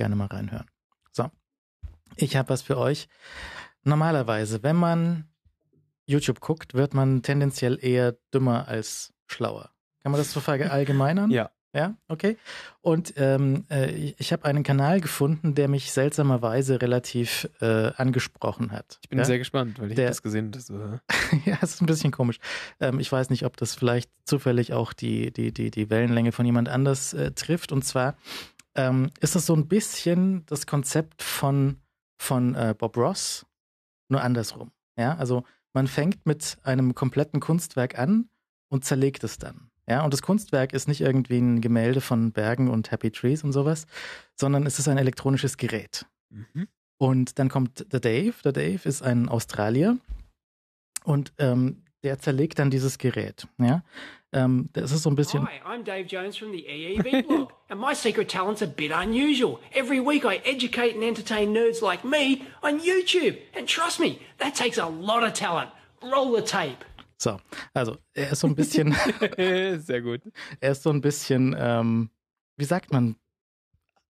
gerne mal reinhören. So, ich habe was für euch. Normalerweise, wenn man YouTube guckt, wird man tendenziell eher dümmer als schlauer. Kann man das so verallgemeinern? ja. Ja, okay. Und ähm, äh, ich habe einen Kanal gefunden, der mich seltsamerweise relativ äh, angesprochen hat. Ich bin ja? sehr gespannt, weil ich der, das gesehen habe. ja, es ist ein bisschen komisch. Ähm, ich weiß nicht, ob das vielleicht zufällig auch die, die, die, die Wellenlänge von jemand anders äh, trifft. Und zwar ähm, ist das so ein bisschen das Konzept von, von äh, Bob Ross, nur andersrum. Ja, also man fängt mit einem kompletten Kunstwerk an und zerlegt es dann. Ja, und das Kunstwerk ist nicht irgendwie ein Gemälde von Bergen und Happy Trees und sowas, sondern es ist ein elektronisches Gerät. Mhm. Und dann kommt der Dave. Der Dave ist ein Australier und ähm, der zerlegt dann dieses Gerät. Ja? Ähm, das ist so ein bisschen. Hi, I'm Dave Jones from the EEB blog, and my secret talent's a bit unusual. Every week I educate and entertain nerds like me on YouTube, and trust me, that takes a lot of talent. Roll the tape. So, also er ist so ein bisschen. Sehr gut. Er ist so ein bisschen, ähm, wie sagt man,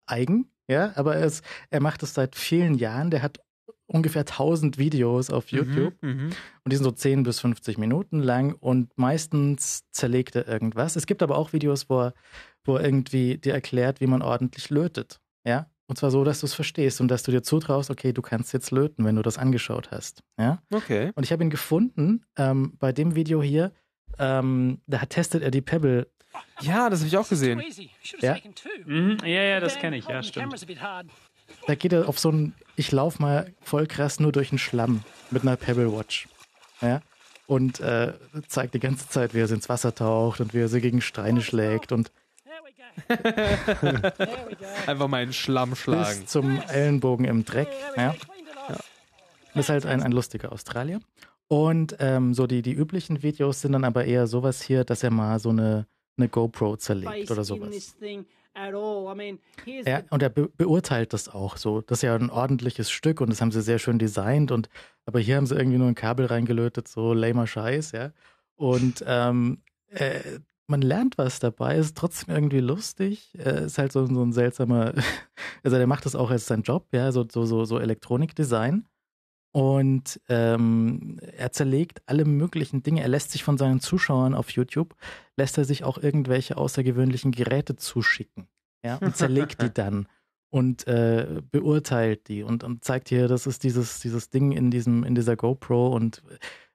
eigen, ja, aber er, ist, er macht es seit vielen Jahren. Der hat ungefähr 1000 Videos auf mhm, YouTube mhm, und die sind so 10 bis 50 Minuten lang und meistens zerlegt er irgendwas. Es gibt aber auch Videos, wo er, wo er irgendwie dir erklärt, wie man ordentlich lötet. Ja? Und zwar so, dass du es verstehst und dass du dir zutraust, okay, du kannst jetzt löten, wenn du das angeschaut hast. Ja? Okay. Und ich habe ihn gefunden ähm, bei dem Video hier. Ähm, da testet er die Pebble. Ja, das habe ich auch gesehen. Ja, mhm. ja, ja das kenne ich. Ja, stimmt. Da geht er auf so ein, ich laufe mal voll krass nur durch den Schlamm mit einer Pebble Watch. Ja? Und äh, zeigt die ganze Zeit, wie er sie ins Wasser taucht und wie er sie gegen Steine schlägt und Einfach mal einen Schlamm schlagen. Bis zum Ellenbogen im Dreck. Ja. ja. Das ist halt ein, ein lustiger Australier. Und ähm, so die, die üblichen Videos sind dann aber eher sowas hier, dass er mal so eine, eine GoPro zerlegt oder sowas at und er be beurteilt das auch so. Das ist ja ein ordentliches Stück und das haben sie sehr schön designt. Und aber hier haben sie irgendwie nur ein Kabel reingelötet, so lamer Scheiß, ja. Und ähm, äh, man lernt was dabei, ist trotzdem irgendwie lustig. Äh, ist halt so, so ein seltsamer, also der macht das auch als sein Job, ja, so, so, so, so Elektronikdesign und ähm, er zerlegt alle möglichen Dinge. Er lässt sich von seinen Zuschauern auf YouTube, lässt er sich auch irgendwelche außergewöhnlichen Geräte zuschicken. Ja, und zerlegt die dann und äh, beurteilt die und, und zeigt hier, das ist dieses, dieses Ding in, diesem, in dieser GoPro und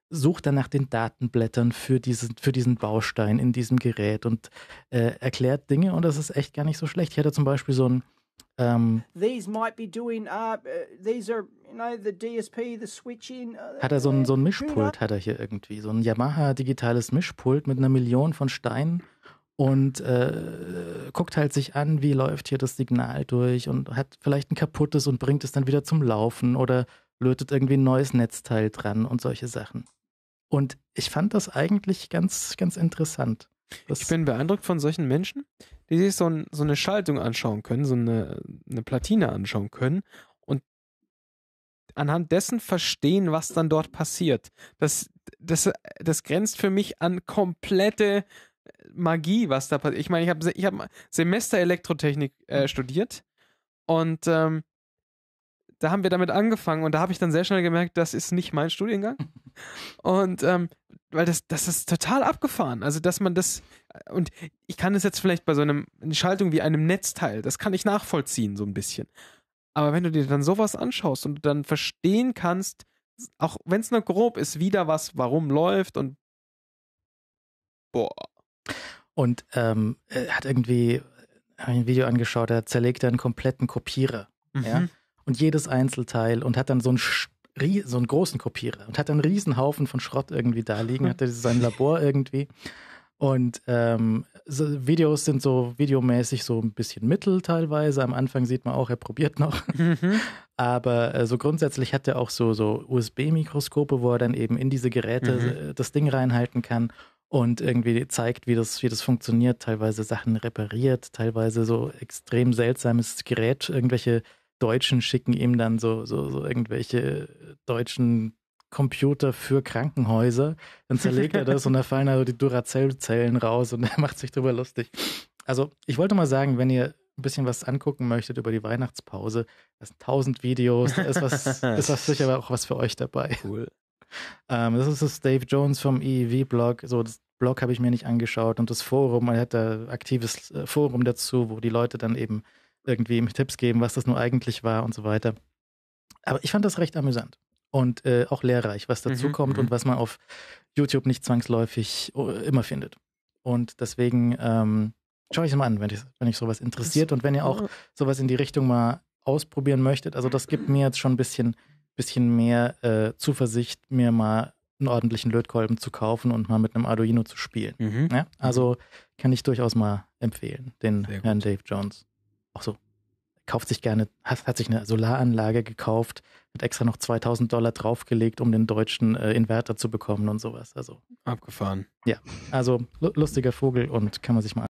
sucht dann nach den Datenblättern für diesen, für diesen Baustein in diesem Gerät und äh, erklärt Dinge und das ist echt gar nicht so schlecht. Hier hat er zum Beispiel so ein hat er so ein, uh, so ein Mischpult, hat er hier irgendwie. So ein Yamaha-digitales Mischpult mit einer Million von Steinen und äh, guckt halt sich an, wie läuft hier das Signal durch und hat vielleicht ein kaputtes und bringt es dann wieder zum Laufen oder lötet irgendwie ein neues Netzteil dran und solche Sachen. Und ich fand das eigentlich ganz, ganz interessant. Das ich bin beeindruckt von solchen Menschen, die sich so, ein, so eine Schaltung anschauen können, so eine, eine Platine anschauen können und anhand dessen verstehen, was dann dort passiert. Das, das, das grenzt für mich an komplette äh, Magie, was da passiert. Ich meine, ich habe ich hab Semester Elektrotechnik äh, mhm. studiert und ähm, da haben wir damit angefangen und da habe ich dann sehr schnell gemerkt, das ist nicht mein Studiengang. Und ähm, weil das, das ist total abgefahren. Also, dass man das, und ich kann das jetzt vielleicht bei so einem eine Schaltung wie einem Netzteil, das kann ich nachvollziehen, so ein bisschen. Aber wenn du dir dann sowas anschaust und dann verstehen kannst, auch wenn es nur grob ist, wieder was, warum läuft und boah. Und ähm, hat irgendwie, habe ich ein Video angeschaut, er zerlegt einen kompletten Kopierer. Mhm. Ja? und jedes Einzelteil und hat dann so einen, so einen großen Kopierer und hat dann einen Riesenhaufen von Schrott irgendwie da liegen, hatte sein Labor irgendwie. Und ähm, so Videos sind so videomäßig so ein bisschen mittel teilweise. Am Anfang sieht man auch, er probiert noch. Mhm. Aber äh, so grundsätzlich hat er auch so, so USB-Mikroskope, wo er dann eben in diese Geräte mhm. Äh, das Ding reinhalten kann und irgendwie zeigt, wie das, wie das funktioniert. Teilweise Sachen repariert, teilweise so extrem seltsames Gerät, irgendwelche Deutschen schicken ihm dann so, so, so irgendwelche deutschen Computer für Krankenhäuser. Dann zerlegt er das und da fallen also die Duracell-Zellen raus und er macht sich drüber lustig. Also, ich wollte mal sagen, wenn ihr ein bisschen was angucken möchtet über die Weihnachtspause, das sind tausend Videos, da ist was, ist was sicher auch was für euch dabei. Cool. Ähm, das ist das Dave Jones vom eev blog So, das Blog habe ich mir nicht angeschaut und das Forum, man hat da aktives äh, Forum dazu, wo die Leute dann eben irgendwie ihm Tipps geben, was das nun eigentlich war und so weiter. Aber ich fand das recht amüsant und äh, auch lehrreich, was dazu mhm, kommt mhm. und was man auf YouTube nicht zwangsläufig oh, immer findet. Und deswegen ähm, schaue ich es mal an, wenn ich, wenn ich sowas interessiert und wenn ihr auch sowas in die Richtung mal ausprobieren möchtet. Also das gibt mir jetzt schon ein bisschen, bisschen mehr äh, Zuversicht, mir mal einen ordentlichen Lötkolben zu kaufen und mal mit einem Arduino zu spielen. Mhm. Ja? Mhm. Also kann ich durchaus mal empfehlen, den Herrn Dave Jones auch so, kauft sich gerne, hat, hat sich eine Solaranlage gekauft, hat extra noch 2000 Dollar draufgelegt, um den deutschen äh, Inverter zu bekommen und sowas. Also. Abgefahren. Ja, also lustiger Vogel und kann man sich mal